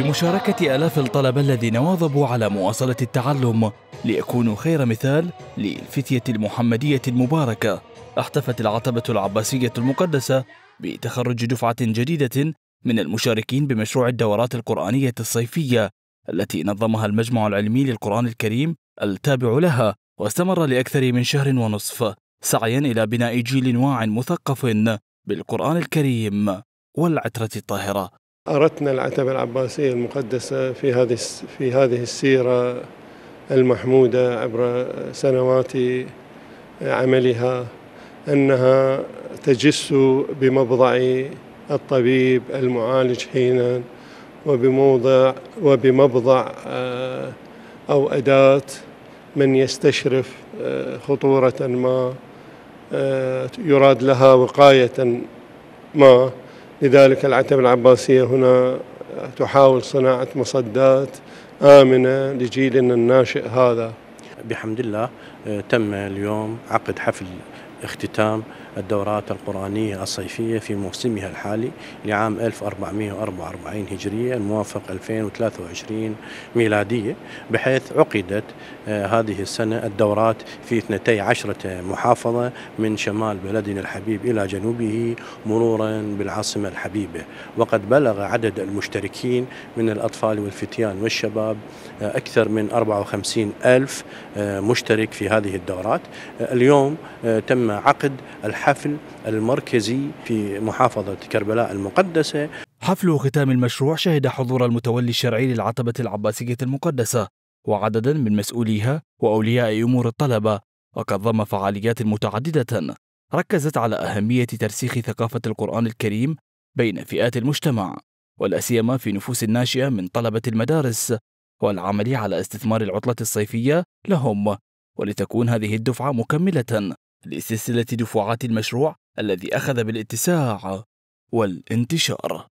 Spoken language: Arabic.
بمشاركة آلاف الطلبة الذين واظبوا على مواصلة التعلم ليكونوا خير مثال للفتية المحمدية المباركة احتفت العتبة العباسية المقدسة بتخرج دفعة جديدة من المشاركين بمشروع الدورات القرآنية الصيفية التي نظمها المجمع العلمي للقرآن الكريم التابع لها واستمر لأكثر من شهر ونصف سعيا إلى بناء جيل واع مثقف بالقرآن الكريم والعترة الطاهرة أردنا العتبة العباسية المقدسة في هذه في هذه السيرة المحمودة عبر سنوات عملها أنها تجس بمبضع الطبيب المعالج حينا وبموضع وبمبضع آه، أو أداة من يستشرف آه، خطورة ما آه، يراد لها وقاية ما لذلك العتبة العباسية هنا تحاول صناعة مصدات آمنة لجيلنا الناشئ هذا بحمد الله آه، تم اليوم عقد حفل اختتام الدورات القرآنية الصيفية في موسمها الحالي لعام 1444 هجرية الموافق 2023 ميلادية بحيث عقدت آه، هذه السنة الدورات في 12 محافظة من شمال بلدنا الحبيب إلى جنوبه مرورا بالعاصمة الحبيبة وقد بلغ عدد المشتركين من الأطفال والفتيان والشباب آه، أكثر من 54 ألف آه، مشترك في هذه الدورات اليوم تم عقد الحبيب الحفل المركزي في محافظة كربلاء المقدسة حفل ختام المشروع شهد حضور المتولي الشرعي للعتبة العباسية المقدسة وعددا من مسؤوليها وأولياء أمور الطلبة وقد ضم فعاليات متعددة ركزت على أهمية ترسيخ ثقافة القرآن الكريم بين فئات المجتمع والأسيما في نفوس الناشئة من طلبة المدارس والعمل على استثمار العطلة الصيفية لهم ولتكون هذه الدفعة مكملة لسلسلة دفعات المشروع الذي أخذ بالاتساع والانتشار